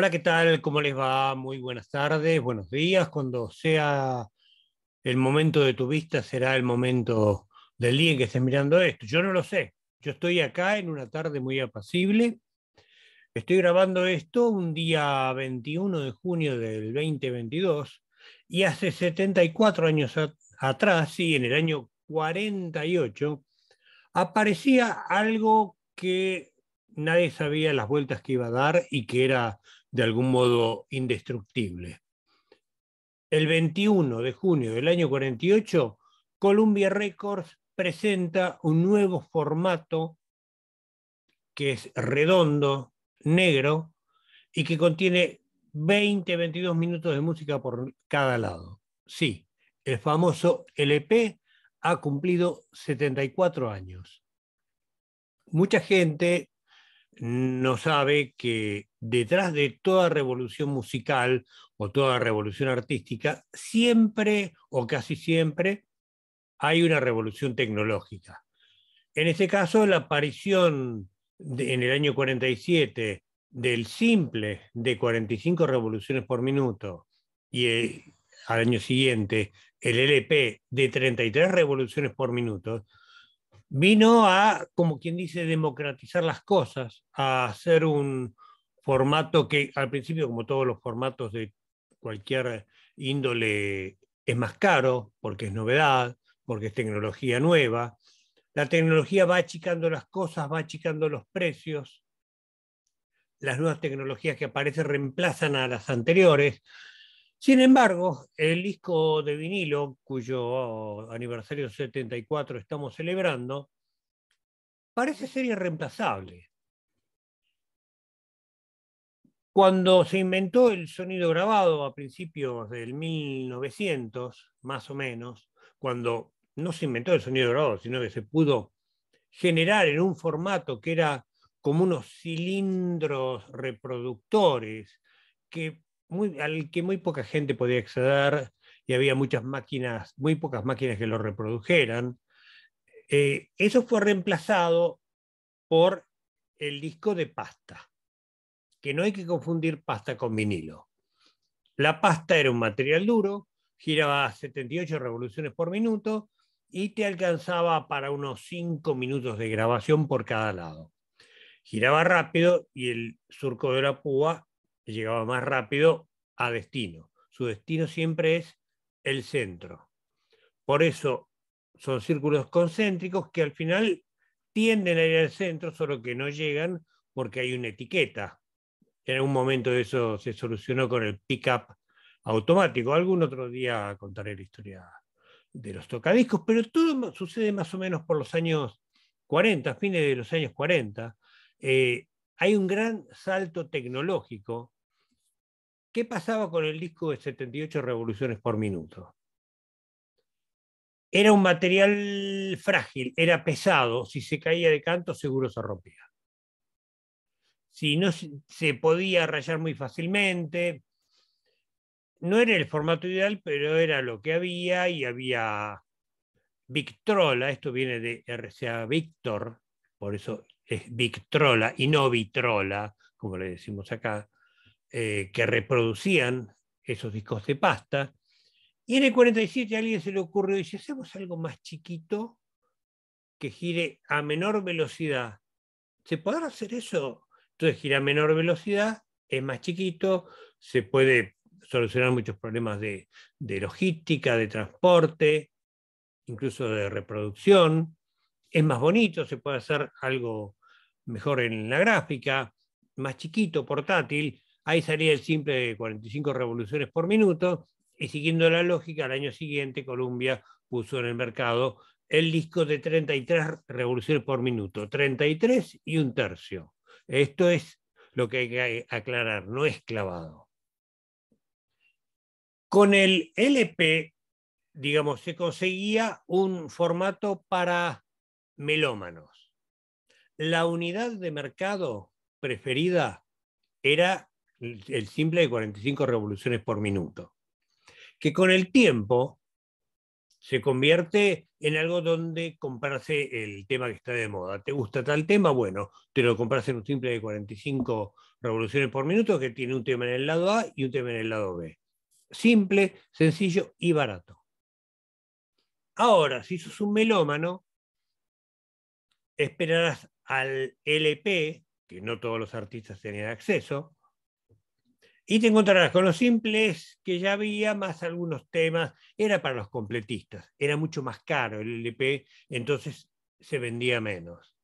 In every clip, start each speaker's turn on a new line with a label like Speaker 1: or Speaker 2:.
Speaker 1: Hola, ¿qué tal? ¿Cómo les va? Muy buenas tardes, buenos días. Cuando sea el momento de tu vista, será el momento del día en que estés mirando esto. Yo no lo sé. Yo estoy acá en una tarde muy apacible. Estoy grabando esto un día 21 de junio del 2022 y hace 74 años atrás, sí, en el año 48, aparecía algo que nadie sabía las vueltas que iba a dar y que era de algún modo indestructible. El 21 de junio del año 48, Columbia Records presenta un nuevo formato que es redondo, negro, y que contiene 20, 22 minutos de música por cada lado. Sí, el famoso LP ha cumplido 74 años. Mucha gente no sabe que detrás de toda revolución musical o toda revolución artística, siempre o casi siempre hay una revolución tecnológica. En este caso, la aparición en el año 47 del simple de 45 revoluciones por minuto y eh, al año siguiente el LP de 33 revoluciones por minuto vino a, como quien dice, democratizar las cosas, a hacer un formato que al principio, como todos los formatos de cualquier índole, es más caro porque es novedad, porque es tecnología nueva. La tecnología va achicando las cosas, va achicando los precios. Las nuevas tecnologías que aparecen reemplazan a las anteriores. Sin embargo, el disco de vinilo, cuyo aniversario 74 estamos celebrando, parece ser irreemplazable. Cuando se inventó el sonido grabado a principios del 1900, más o menos, cuando no se inventó el sonido grabado, sino que se pudo generar en un formato que era como unos cilindros reproductores que al que muy poca gente podía acceder y había muchas máquinas, muy pocas máquinas que lo reprodujeran. Eh, eso fue reemplazado por el disco de pasta, que no hay que confundir pasta con vinilo. La pasta era un material duro, giraba a 78 revoluciones por minuto y te alcanzaba para unos 5 minutos de grabación por cada lado. Giraba rápido y el surco de la púa llegaba más rápido a destino. Su destino siempre es el centro. Por eso son círculos concéntricos que al final tienden a ir al centro, solo que no llegan porque hay una etiqueta. En algún momento eso se solucionó con el pick-up automático. Algún otro día contaré la historia de los tocadiscos, pero todo sucede más o menos por los años 40, fines de los años 40. Eh, hay un gran salto tecnológico ¿Qué pasaba con el disco de 78 revoluciones por minuto? Era un material frágil, era pesado, si se caía de canto seguro se rompía. Si no se podía rayar muy fácilmente, no era el formato ideal, pero era lo que había y había Victrola, esto viene de RCA Victor, por eso es Victrola y no Vitrola, como le decimos acá, eh, que reproducían esos discos de pasta. Y en el 47 alguien se le ocurrió, y hacemos algo más chiquito que gire a menor velocidad, ¿se podrá hacer eso? Entonces gira a menor velocidad, es más chiquito, se puede solucionar muchos problemas de, de logística, de transporte, incluso de reproducción. Es más bonito, se puede hacer algo mejor en la gráfica, más chiquito, portátil. Ahí salía el simple de 45 revoluciones por minuto y siguiendo la lógica, al año siguiente Colombia puso en el mercado el disco de 33 revoluciones por minuto, 33 y un tercio. Esto es lo que hay que aclarar, no es clavado. Con el LP, digamos, se conseguía un formato para melómanos. La unidad de mercado preferida era el simple de 45 revoluciones por minuto, que con el tiempo se convierte en algo donde comprarse el tema que está de moda. ¿Te gusta tal tema? Bueno, te lo compras en un simple de 45 revoluciones por minuto que tiene un tema en el lado A y un tema en el lado B. Simple, sencillo y barato. Ahora, si sos un melómano, esperarás al LP, que no todos los artistas tenían acceso, y te encontrarás con los simples que ya había, más algunos temas. Era para los completistas. Era mucho más caro el LP, entonces se vendía menos.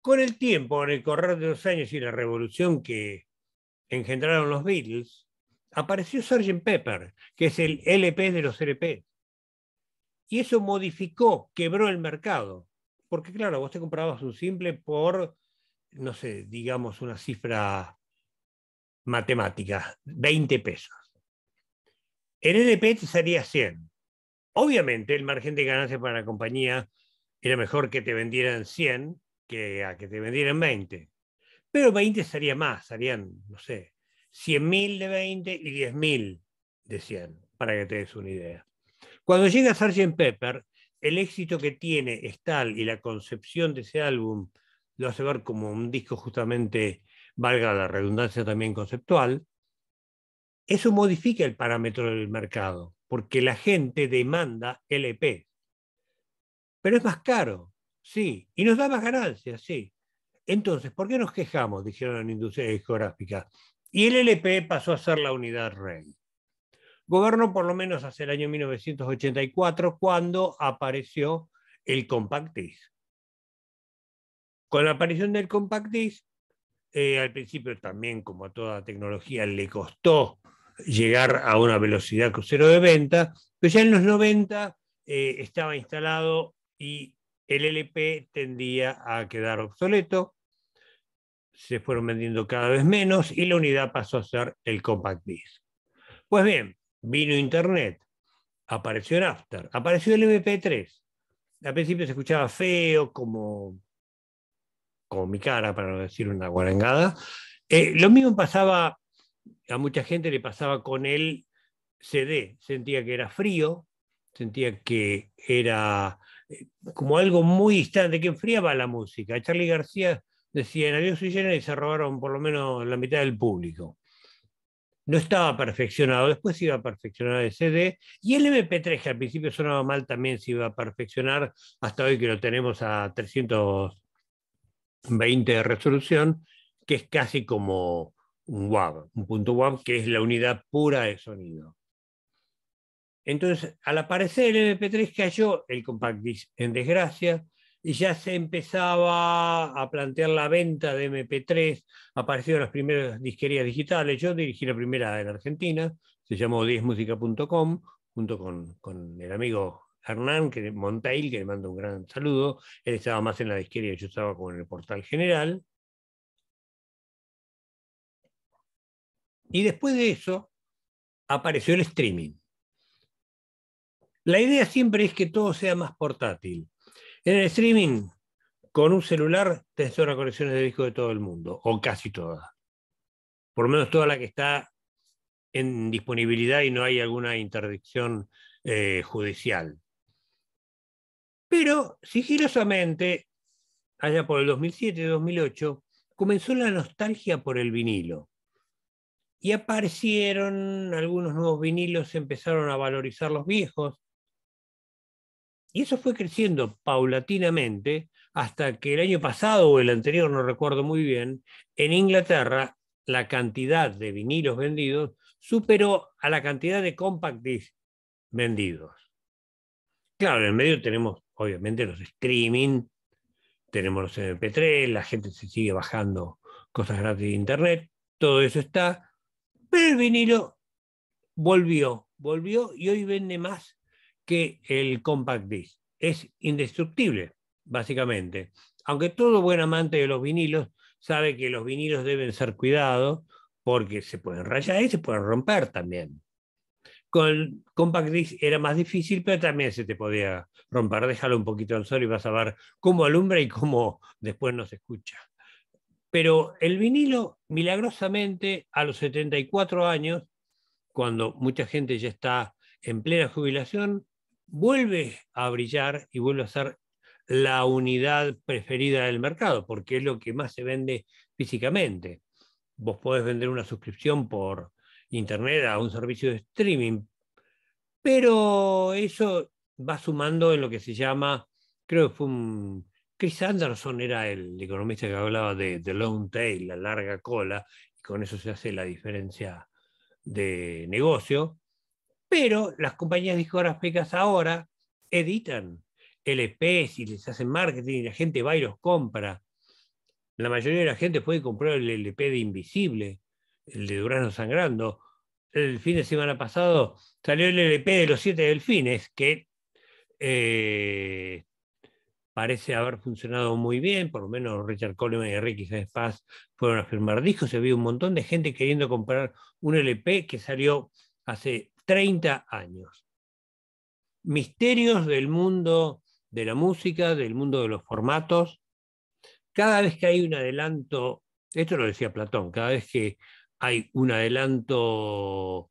Speaker 1: Con el tiempo, en el correr de los años y la revolución que engendraron los Beatles, apareció Sgt. Pepper, que es el LP de los LP. Y eso modificó, quebró el mercado. Porque claro, vos te comprabas un simple por, no sé, digamos una cifra matemáticas, 20 pesos. En NPT sería 100. Obviamente el margen de ganancia para la compañía era mejor que te vendieran 100 que a que te vendieran 20. Pero 20 sería más, serían, no sé, 100.000 de 20 y 10.000 de 100, para que te des una idea. Cuando llega Sgt. Pepper, el éxito que tiene es tal y la concepción de ese álbum lo hace ver como un disco justamente valga la redundancia también conceptual, eso modifica el parámetro del mercado, porque la gente demanda LP. Pero es más caro, sí, y nos da más ganancias, sí. Entonces, ¿por qué nos quejamos? Dijeron en industria geográfica. Y el LP pasó a ser la unidad rey. Gobernó por lo menos hasta el año 1984, cuando apareció el Compact Disc. Con la aparición del Compact Disc, eh, al principio también, como a toda tecnología, le costó llegar a una velocidad crucero de venta, pero ya en los 90 eh, estaba instalado y el LP tendía a quedar obsoleto, se fueron vendiendo cada vez menos y la unidad pasó a ser el compact disc. Pues bien, vino Internet, apareció el After, apareció el MP3. Al principio se escuchaba feo, como como mi cara, para no decir una guarangada. Eh, lo mismo pasaba, a mucha gente le pasaba con el CD, sentía que era frío, sentía que era eh, como algo muy distante, que enfriaba la música. Charlie García decía, en Adiós y Llena y se robaron por lo menos la mitad del público. No estaba perfeccionado, después se iba a perfeccionar el CD y el MP3, que al principio sonaba mal, también se iba a perfeccionar hasta hoy que lo tenemos a 300 20 de resolución, que es casi como un WAV, un punto WAV, que es la unidad pura de sonido. Entonces, al aparecer el MP3 cayó el compact disc en desgracia y ya se empezaba a plantear la venta de MP3, aparecieron las primeras disquerías digitales, yo dirigí la primera en Argentina, se llamó 10 10musica.com, junto con, con el amigo Hernán que, Montail, que le mando un gran saludo. Él estaba más en la izquierda y yo estaba con el portal general. Y después de eso apareció el streaming. La idea siempre es que todo sea más portátil. En el streaming, con un celular, tenés todas las colecciones de disco de todo el mundo, o casi todas. Por lo menos toda la que está en disponibilidad y no hay alguna interdicción eh, judicial. Pero sigilosamente, allá por el 2007-2008, comenzó la nostalgia por el vinilo. Y aparecieron algunos nuevos vinilos, empezaron a valorizar los viejos. Y eso fue creciendo paulatinamente hasta que el año pasado o el anterior, no recuerdo muy bien, en Inglaterra la cantidad de vinilos vendidos superó a la cantidad de compact discs vendidos. Claro, en medio tenemos obviamente los streaming, tenemos los MP3, la gente se sigue bajando cosas gratis de internet, todo eso está, pero el vinilo volvió, volvió y hoy vende más que el compact disc. Es indestructible, básicamente. Aunque todo buen amante de los vinilos sabe que los vinilos deben ser cuidados porque se pueden rayar y se pueden romper también. Con Compact Disc era más difícil, pero también se te podía romper. Déjalo un poquito en sol y vas a ver cómo alumbra y cómo después nos escucha. Pero el vinilo, milagrosamente, a los 74 años, cuando mucha gente ya está en plena jubilación, vuelve a brillar y vuelve a ser la unidad preferida del mercado, porque es lo que más se vende físicamente. Vos podés vender una suscripción por Internet a un servicio de streaming. Pero eso va sumando en lo que se llama, creo que fue un... Chris Anderson era el economista que hablaba de, The long tail, la larga cola, y con eso se hace la diferencia de negocio. Pero las compañías discográficas ahora editan LPs y les hacen marketing y la gente va y los compra. La mayoría de la gente puede comprar el LP de Invisible, el de Durano Sangrando. El fin de semana pasado salió el LP de los siete delfines, que eh, parece haber funcionado muy bien, por lo menos Richard Coleman y Ricky S Paz fueron a firmar discos, se vio un montón de gente queriendo comprar un LP que salió hace 30 años. Misterios del mundo de la música, del mundo de los formatos. Cada vez que hay un adelanto, esto lo decía Platón, cada vez que hay un adelanto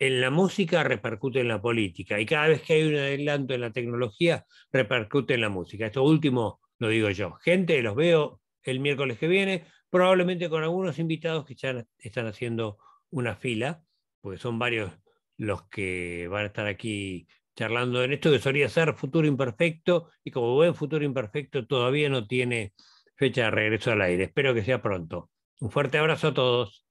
Speaker 1: en la música, repercute en la política. Y cada vez que hay un adelanto en la tecnología, repercute en la música. Esto último lo digo yo. Gente, los veo el miércoles que viene, probablemente con algunos invitados que ya están haciendo una fila, porque son varios los que van a estar aquí charlando en esto que solía ser Futuro Imperfecto y como buen Futuro Imperfecto todavía no tiene fecha de regreso al aire. Espero que sea pronto. Un fuerte abrazo a todos.